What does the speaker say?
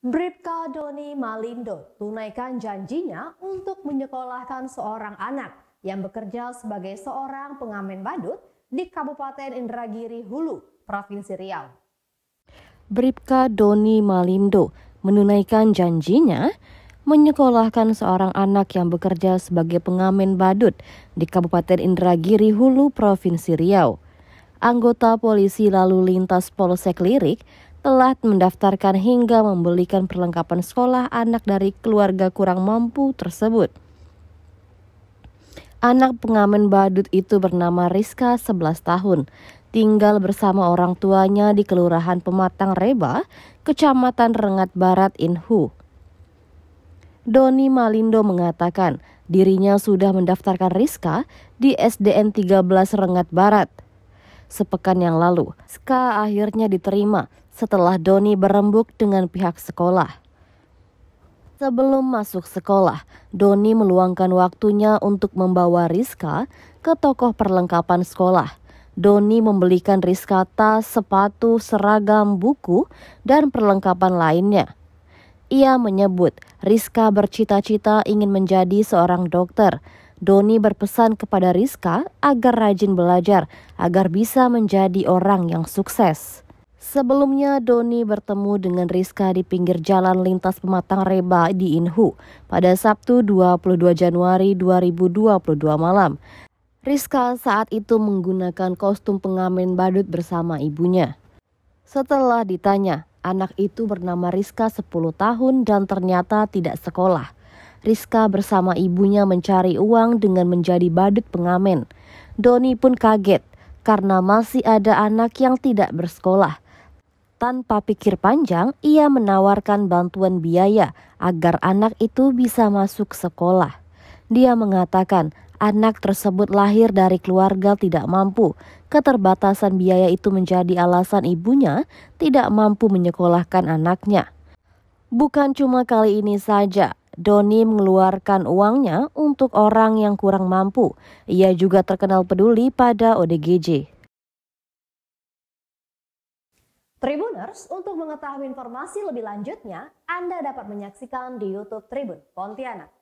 Bripka Doni Malindo tunaikan janjinya untuk menyekolahkan seorang anak yang bekerja sebagai seorang pengamen badut di Kabupaten Indragiri Hulu, Provinsi Riau. Bripka Doni Malindo menunaikan janjinya menyekolahkan seorang anak yang bekerja sebagai pengamen badut di Kabupaten Indragiri Hulu, Provinsi Riau. Anggota polisi lalu lintas Polsek Lirik telah mendaftarkan hingga membelikan perlengkapan sekolah anak dari keluarga kurang mampu tersebut. Anak pengamen badut itu bernama Rizka 11 tahun. Tinggal bersama orang tuanya di Kelurahan Pematang Reba, Kecamatan Rengat Barat Inhu. Doni Malindo mengatakan dirinya sudah mendaftarkan Rizka di SDN 13 Rengat Barat sepekan yang lalu. Ska akhirnya diterima setelah Doni berembuk dengan pihak sekolah. Sebelum masuk sekolah, Doni meluangkan waktunya untuk membawa Rizka ke tokoh perlengkapan sekolah. Doni membelikan Rizka tas, sepatu, seragam, buku, dan perlengkapan lainnya. Ia menyebut Rizka bercita-cita ingin menjadi seorang dokter Doni berpesan kepada Rizka agar rajin belajar, agar bisa menjadi orang yang sukses. Sebelumnya, Doni bertemu dengan Rizka di pinggir jalan lintas pematang Reba di Inhu pada Sabtu 22 Januari 2022 malam. Rizka saat itu menggunakan kostum pengamen badut bersama ibunya. Setelah ditanya, anak itu bernama Rizka 10 tahun dan ternyata tidak sekolah. Rizka bersama ibunya mencari uang dengan menjadi badut pengamen. Doni pun kaget karena masih ada anak yang tidak bersekolah. Tanpa pikir panjang, ia menawarkan bantuan biaya agar anak itu bisa masuk sekolah. Dia mengatakan anak tersebut lahir dari keluarga tidak mampu. Keterbatasan biaya itu menjadi alasan ibunya tidak mampu menyekolahkan anaknya. Bukan cuma kali ini saja, Doni mengeluarkan uangnya untuk orang yang kurang mampu. Ia juga terkenal peduli pada ODGJ. Tribuners, untuk mengetahui informasi lebih lanjutnya, Anda dapat menyaksikan di YouTube Tribun Pontianak.